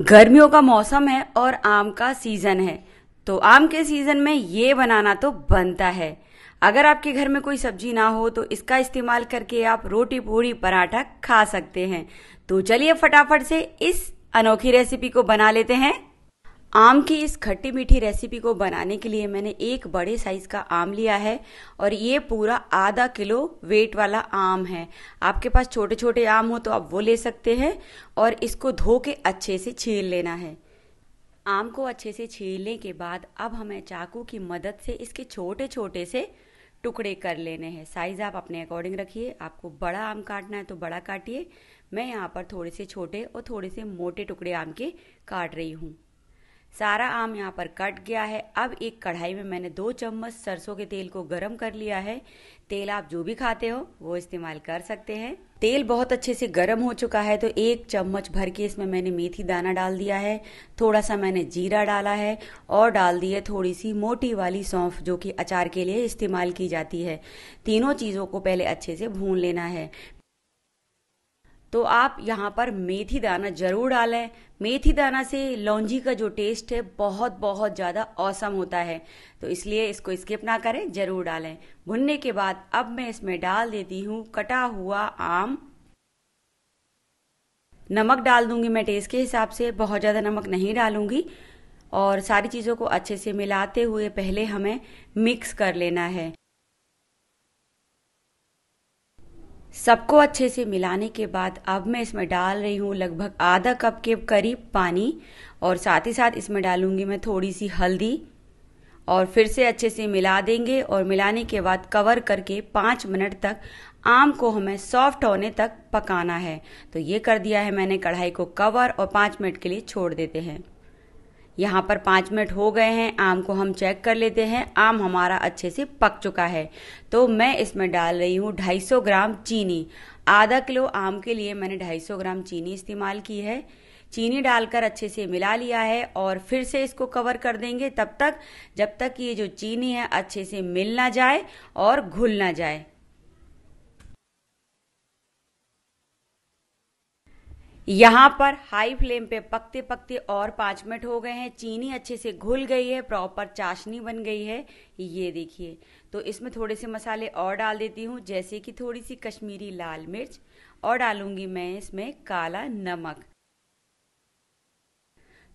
गर्मियों का मौसम है और आम का सीजन है तो आम के सीजन में ये बनाना तो बनता है अगर आपके घर में कोई सब्जी ना हो तो इसका इस्तेमाल करके आप रोटी पूरी पराठा खा सकते हैं तो चलिए फटाफट से इस अनोखी रेसिपी को बना लेते हैं आम की इस खट्टी मीठी रेसिपी को बनाने के लिए मैंने एक बड़े साइज का आम लिया है और ये पूरा आधा किलो वेट वाला आम है आपके पास छोटे छोटे आम हो तो आप वो ले सकते हैं और इसको धो के अच्छे से छील लेना है आम को अच्छे से छीलने के बाद अब हमें चाकू की मदद से इसके छोटे छोटे से टुकड़े कर लेने हैं साइज आप अपने अकॉर्डिंग रखिए आपको बड़ा आम काटना है तो बड़ा काटिए मैं यहाँ पर थोड़े से छोटे और थोड़े से मोटे टुकड़े आम के काट रही हूँ सारा आम यहाँ पर कट गया है अब एक कढ़ाई में मैंने दो चम्मच सरसों के तेल को गर्म कर लिया है तेल आप जो भी खाते हो वो इस्तेमाल कर सकते हैं तेल बहुत अच्छे से गर्म हो चुका है तो एक चम्मच भर के इसमें मैंने मेथी दाना डाल दिया है थोड़ा सा मैंने जीरा डाला है और डाल दी है थोड़ी सी मोटी वाली सौंफ जो कि अचार के लिए इस्तेमाल की जाती है तीनों चीज़ों को पहले अच्छे से भून लेना है तो आप यहाँ पर मेथी दाना जरूर डालें मेथी दाना से लौंजी का जो टेस्ट है बहुत बहुत ज़्यादा औसम होता है तो इसलिए इसको स्किप ना करें ज़रूर डालें भुनने के बाद अब मैं इसमें डाल देती हूँ कटा हुआ आम नमक डाल दूंगी मैं टेस्ट के हिसाब से बहुत ज़्यादा नमक नहीं डालूंगी और सारी चीज़ों को अच्छे से मिलाते हुए पहले हमें मिक्स कर लेना है सबको अच्छे से मिलाने के बाद अब मैं इसमें डाल रही हूँ लगभग आधा कप के करीब पानी और साथ ही साथ इसमें डालूंगी मैं थोड़ी सी हल्दी और फिर से अच्छे से मिला देंगे और मिलाने के बाद कवर करके पाँच मिनट तक आम को हमें सॉफ्ट होने तक पकाना है तो ये कर दिया है मैंने कढ़ाई को कवर और पाँच मिनट के लिए छोड़ देते हैं यहाँ पर पाँच मिनट हो गए हैं आम को हम चेक कर लेते हैं आम हमारा अच्छे से पक चुका है तो मैं इसमें डाल रही हूँ 250 ग्राम चीनी आधा किलो आम के लिए मैंने 250 ग्राम चीनी इस्तेमाल की है चीनी डालकर अच्छे से मिला लिया है और फिर से इसको कवर कर देंगे तब तक जब तक ये जो चीनी है अच्छे से मिल ना जाए और घुल ना जाए यहाँ पर हाई फ्लेम पे पकते पकते और पाँच मिनट हो गए हैं चीनी अच्छे से घुल गई है प्रॉपर चाशनी बन गई है ये देखिए तो इसमें थोड़े से मसाले और डाल देती हूँ जैसे कि थोड़ी सी कश्मीरी लाल मिर्च और डालूंगी मैं इसमें काला नमक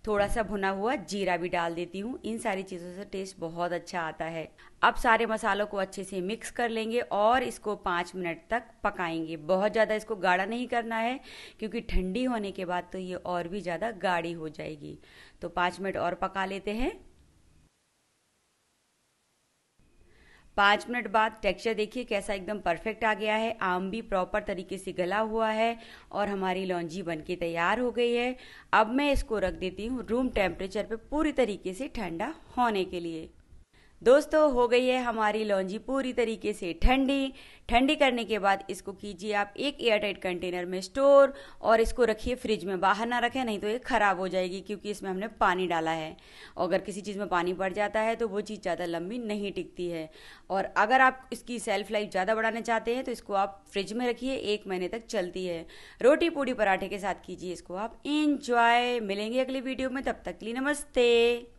थोड़ा सा भुना हुआ जीरा भी डाल देती हूँ इन सारी चीज़ों से टेस्ट बहुत अच्छा आता है अब सारे मसालों को अच्छे से मिक्स कर लेंगे और इसको पाँच मिनट तक पकाएंगे बहुत ज़्यादा इसको गाढ़ा नहीं करना है क्योंकि ठंडी होने के बाद तो ये और भी ज़्यादा गाढ़ी हो जाएगी तो पाँच मिनट और पका लेते हैं पाँच मिनट बाद टेक्सचर देखिए कैसा एकदम परफेक्ट आ गया है आम भी प्रॉपर तरीके से गला हुआ है और हमारी लॉन्जी बनके तैयार हो गई है अब मैं इसको रख देती हूँ रूम टेम्परेचर पे पूरी तरीके से ठंडा होने के लिए दोस्तों हो गई है हमारी लौंजी पूरी तरीके से ठंडी ठंडी करने के बाद इसको कीजिए आप एक एयरटाइट कंटेनर में स्टोर और इसको रखिए फ्रिज में बाहर ना रखें नहीं तो ये ख़राब हो जाएगी क्योंकि इसमें हमने पानी डाला है और अगर किसी चीज़ में पानी पड़ जाता है तो वो चीज़ ज़्यादा लंबी नहीं टिकती है और अगर आप इसकी सेल्फ लाइफ ज़्यादा बढ़ाना चाहते हैं तो इसको आप फ्रिज में रखिए एक महीने तक चलती है रोटी पूड़ी पराठे के साथ कीजिए इसको आप इंजॉय मिलेंगे अगली वीडियो में तब तक ली लिए नमस्ते